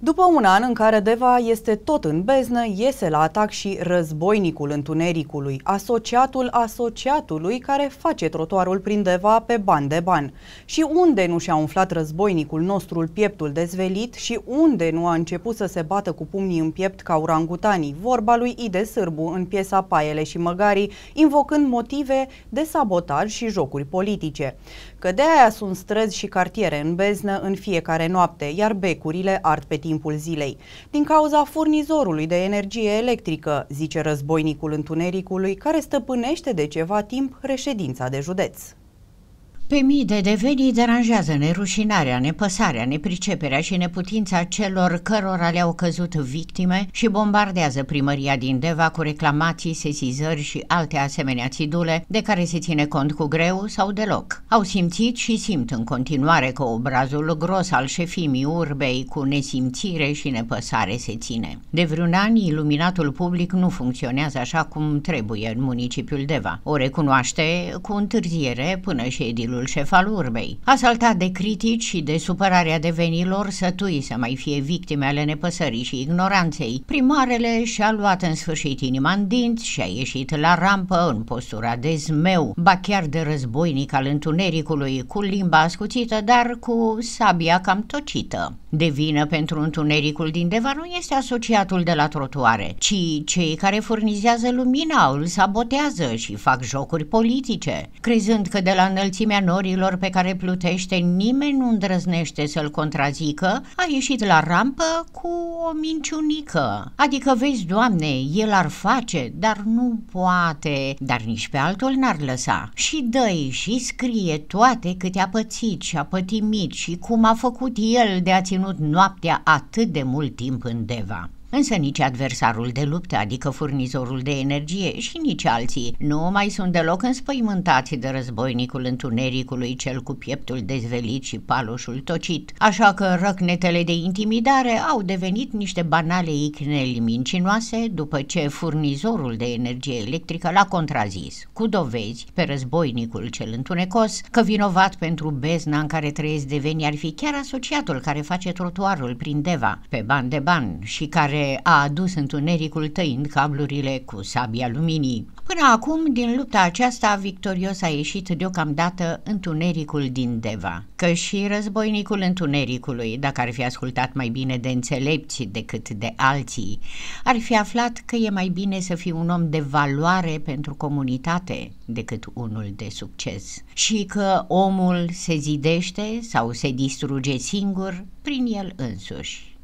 După un an în care Deva este tot în beznă, iese la atac și războinicul întunericului, asociatul asociatului care face trotuarul prin Deva pe ban de ban. Și unde nu și-a umflat războinicul nostru pieptul dezvelit și unde nu a început să se bată cu pumnii în piept ca urangutanii, vorba lui Ide Sârbu în piesa Paiele și Măgarii, invocând motive de sabotaj și jocuri politice. Că de aia sunt străzi și cartiere în beznă în fiecare noapte, iar becurile ard pe timpul zilei, din cauza furnizorului de energie electrică, zice războinicul întunericului, care stăpânește de ceva timp reședința de județ. Pe mii de devenii deranjează nerușinarea, nepăsarea, nepriceperea și neputința celor cărora le-au căzut victime și bombardează primăria din Deva cu reclamații, sesizări și alte asemenea țidule de care se ține cont cu greu sau deloc. Au simțit și simt în continuare că obrazul gros al șefimii urbei cu nesimțire și nepăsare se ține. De vreun an, iluminatul public nu funcționează așa cum trebuie în municipiul Deva. O recunoaște cu întârziere până și edilul titulul șef al urmei. Asaltat de critici și de supărarea devenilor sătui să mai fie victime ale nepăsării și ignoranței, primarele și-a luat în sfârșit inima în dinți și a ieșit la rampă în postura de zmeu, ba chiar de războinic al întunericului, cu limba ascuțită, dar cu sabia cam tocită. De vină pentru întunericul din Deva nu este asociatul de la trotuare, ci cei care furnizează lumina, îl sabotează și fac jocuri politice, crezând că de la înălțimea norilor pe care plutește nimeni nu îndrăznește să-l contrazică, a ieșit la rampă cu o minciunică. Adică, vezi, Doamne, el ar face, dar nu poate, dar nici pe altul n-ar lăsa. Și dă și scrie toate câte a pățit și a pătimit și cum a făcut el de a ținut noaptea atât de mult timp în Deva. Însă nici adversarul de luptă, adică furnizorul de energie și nici alții, nu mai sunt deloc înspăimântați de războinicul întunericului, cel cu pieptul dezvelit și paloșul tocit, așa că răcnetele de intimidare au devenit niște banale icneli mincinoase după ce furnizorul de energie electrică l-a contrazis, cu dovezi, pe războinicul cel întunecos, că vinovat pentru bezna în care trăiesc deveni ar fi chiar asociatul care face trotuarul prin Deva, pe ban de ban și care care a adus întunericul tăind cablurile cu sabia luminii. Până acum, din lupta aceasta, victorios a ieșit deocamdată întunericul din Deva, că și războinicul întunericului, dacă ar fi ascultat mai bine de înțelepți decât de alții, ar fi aflat că e mai bine să fii un om de valoare pentru comunitate decât unul de succes și că omul se zidește sau se distruge singur prin el însuși.